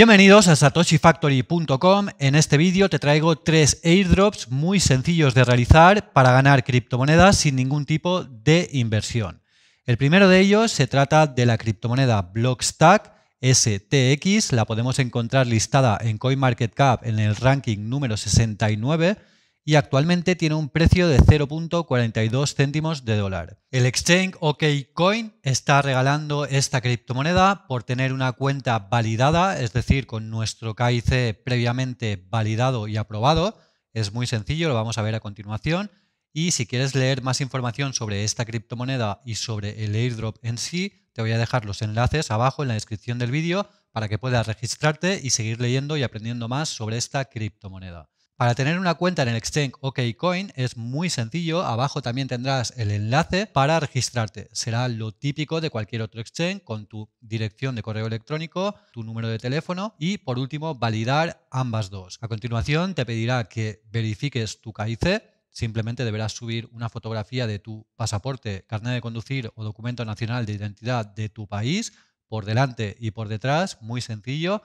Bienvenidos a satoshifactory.com. En este vídeo te traigo tres airdrops muy sencillos de realizar para ganar criptomonedas sin ningún tipo de inversión. El primero de ellos se trata de la criptomoneda Blockstack STX. La podemos encontrar listada en CoinMarketCap en el ranking número 69 y actualmente tiene un precio de 0.42 céntimos de dólar. El exchange OKCoin está regalando esta criptomoneda por tener una cuenta validada, es decir, con nuestro KIC previamente validado y aprobado. Es muy sencillo, lo vamos a ver a continuación. Y si quieres leer más información sobre esta criptomoneda y sobre el airdrop en sí, te voy a dejar los enlaces abajo en la descripción del vídeo para que puedas registrarte y seguir leyendo y aprendiendo más sobre esta criptomoneda. Para tener una cuenta en el exchange OKCoin es muy sencillo. Abajo también tendrás el enlace para registrarte. Será lo típico de cualquier otro exchange con tu dirección de correo electrónico, tu número de teléfono y por último validar ambas dos. A continuación te pedirá que verifiques tu KIC simplemente deberás subir una fotografía de tu pasaporte, carnet de conducir o documento nacional de identidad de tu país por delante y por detrás, muy sencillo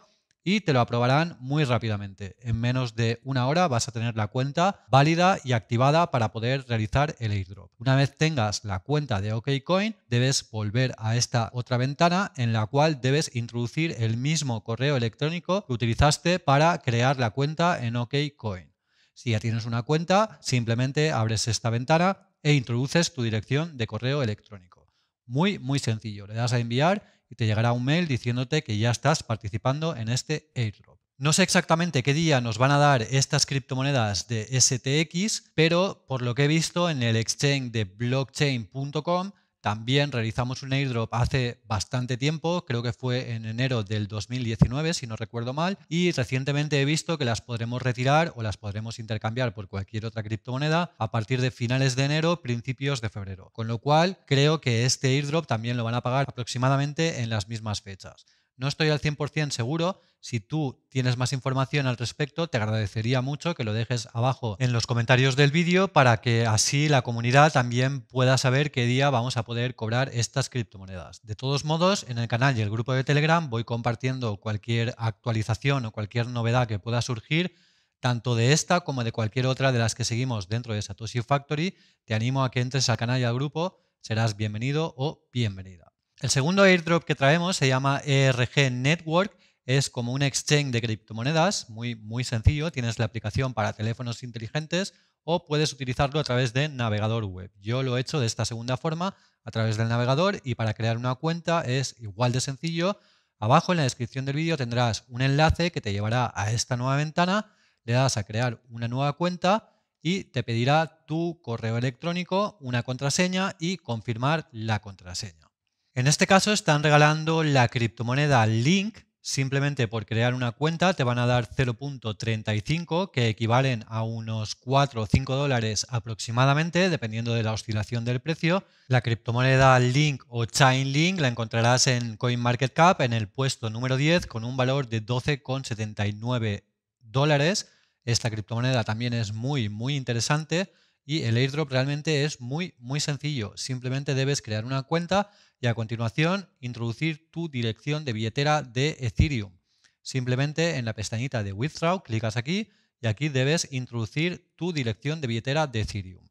y te lo aprobarán muy rápidamente. En menos de una hora vas a tener la cuenta válida y activada para poder realizar el airdrop. Una vez tengas la cuenta de OKCoin, debes volver a esta otra ventana en la cual debes introducir el mismo correo electrónico que utilizaste para crear la cuenta en OKCoin. Si ya tienes una cuenta, simplemente abres esta ventana e introduces tu dirección de correo electrónico. Muy, muy sencillo. Le das a enviar y te llegará un mail diciéndote que ya estás participando en este airdrop. No sé exactamente qué día nos van a dar estas criptomonedas de STX, pero por lo que he visto en el exchange de blockchain.com también realizamos un airdrop hace bastante tiempo, creo que fue en enero del 2019, si no recuerdo mal, y recientemente he visto que las podremos retirar o las podremos intercambiar por cualquier otra criptomoneda a partir de finales de enero, principios de febrero. Con lo cual, creo que este airdrop también lo van a pagar aproximadamente en las mismas fechas. No estoy al 100% seguro. Si tú tienes más información al respecto, te agradecería mucho que lo dejes abajo en los comentarios del vídeo para que así la comunidad también pueda saber qué día vamos a poder cobrar estas criptomonedas. De todos modos, en el canal y el grupo de Telegram voy compartiendo cualquier actualización o cualquier novedad que pueda surgir tanto de esta como de cualquier otra de las que seguimos dentro de Satoshi Factory, te animo a que entres al canal y al grupo, serás bienvenido o bienvenida. El segundo airdrop que traemos se llama ERG Network. Es como un exchange de criptomonedas, muy, muy sencillo. Tienes la aplicación para teléfonos inteligentes o puedes utilizarlo a través de navegador web. Yo lo he hecho de esta segunda forma, a través del navegador y para crear una cuenta es igual de sencillo. Abajo en la descripción del vídeo tendrás un enlace que te llevará a esta nueva ventana, le das a crear una nueva cuenta y te pedirá tu correo electrónico, una contraseña y confirmar la contraseña. En este caso están regalando la criptomoneda Link. Simplemente por crear una cuenta te van a dar 0.35 que equivalen a unos 4 o 5 dólares aproximadamente dependiendo de la oscilación del precio. La criptomoneda Link o Chainlink la encontrarás en CoinMarketCap en el puesto número 10 con un valor de 12,79 dólares. Esta criptomoneda también es muy muy interesante. Y el airdrop realmente es muy, muy sencillo. Simplemente debes crear una cuenta y a continuación introducir tu dirección de billetera de Ethereum. Simplemente en la pestañita de Withdraw clicas aquí y aquí debes introducir tu dirección de billetera de Ethereum.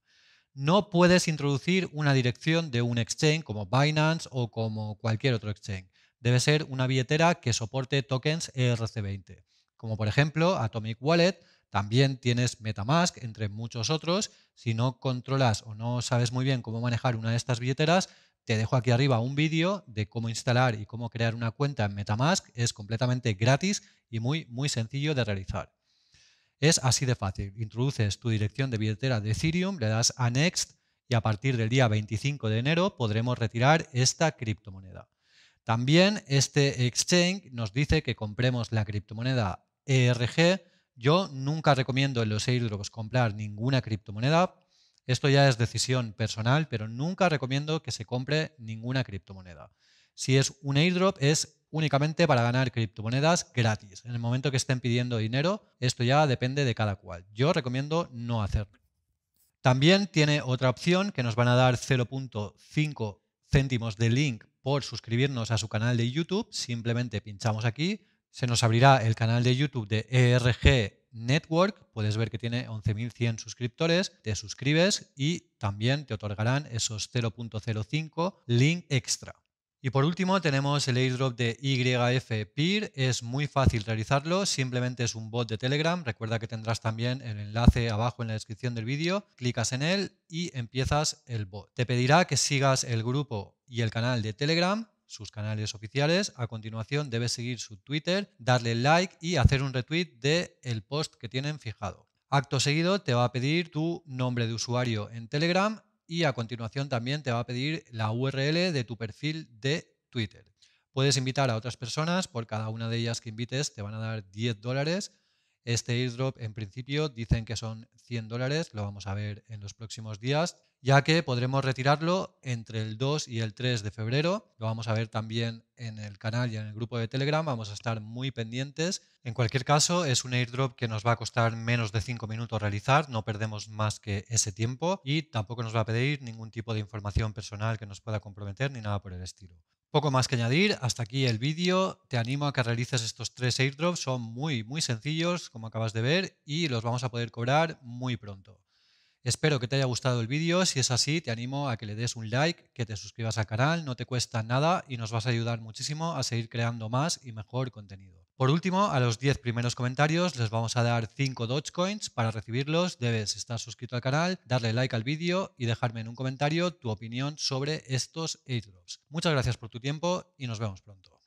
No puedes introducir una dirección de un exchange como Binance o como cualquier otro exchange. Debe ser una billetera que soporte tokens ERC20, como por ejemplo Atomic Wallet, también tienes Metamask, entre muchos otros. Si no controlas o no sabes muy bien cómo manejar una de estas billeteras, te dejo aquí arriba un vídeo de cómo instalar y cómo crear una cuenta en Metamask. Es completamente gratis y muy, muy sencillo de realizar. Es así de fácil. Introduces tu dirección de billetera de Ethereum, le das a Next y a partir del día 25 de enero podremos retirar esta criptomoneda. También este exchange nos dice que compremos la criptomoneda ERG yo nunca recomiendo en los airdrops comprar ninguna criptomoneda. Esto ya es decisión personal, pero nunca recomiendo que se compre ninguna criptomoneda. Si es un airdrop, es únicamente para ganar criptomonedas gratis. En el momento que estén pidiendo dinero, esto ya depende de cada cual. Yo recomiendo no hacerlo. También tiene otra opción que nos van a dar 0.5 céntimos de link por suscribirnos a su canal de YouTube. Simplemente pinchamos aquí, se nos abrirá el canal de YouTube de ERG Network. Puedes ver que tiene 11.100 suscriptores, te suscribes y también te otorgarán esos 0.05 link extra. Y por último tenemos el airdrop de YF Peer. Es muy fácil realizarlo, simplemente es un bot de Telegram. Recuerda que tendrás también el enlace abajo en la descripción del vídeo. Clicas en él y empiezas el bot. Te pedirá que sigas el grupo y el canal de Telegram sus canales oficiales. A continuación debes seguir su Twitter, darle like y hacer un retweet del el post que tienen fijado. Acto seguido te va a pedir tu nombre de usuario en Telegram y a continuación también te va a pedir la URL de tu perfil de Twitter. Puedes invitar a otras personas, por cada una de ellas que invites te van a dar 10 dólares este airdrop en principio dicen que son 100 dólares, lo vamos a ver en los próximos días, ya que podremos retirarlo entre el 2 y el 3 de febrero. Lo vamos a ver también en el canal y en el grupo de Telegram, vamos a estar muy pendientes. En cualquier caso, es un airdrop que nos va a costar menos de 5 minutos realizar, no perdemos más que ese tiempo y tampoco nos va a pedir ningún tipo de información personal que nos pueda comprometer ni nada por el estilo. Poco más que añadir, hasta aquí el vídeo. Te animo a que realices estos tres airdrops, son muy, muy sencillos, como acabas de ver, y los vamos a poder cobrar muy pronto. Espero que te haya gustado el vídeo, si es así te animo a que le des un like, que te suscribas al canal, no te cuesta nada y nos vas a ayudar muchísimo a seguir creando más y mejor contenido. Por último, a los 10 primeros comentarios les vamos a dar 5 Dogecoins. Para recibirlos debes estar suscrito al canal, darle like al vídeo y dejarme en un comentario tu opinión sobre estos airdrops. Muchas gracias por tu tiempo y nos vemos pronto.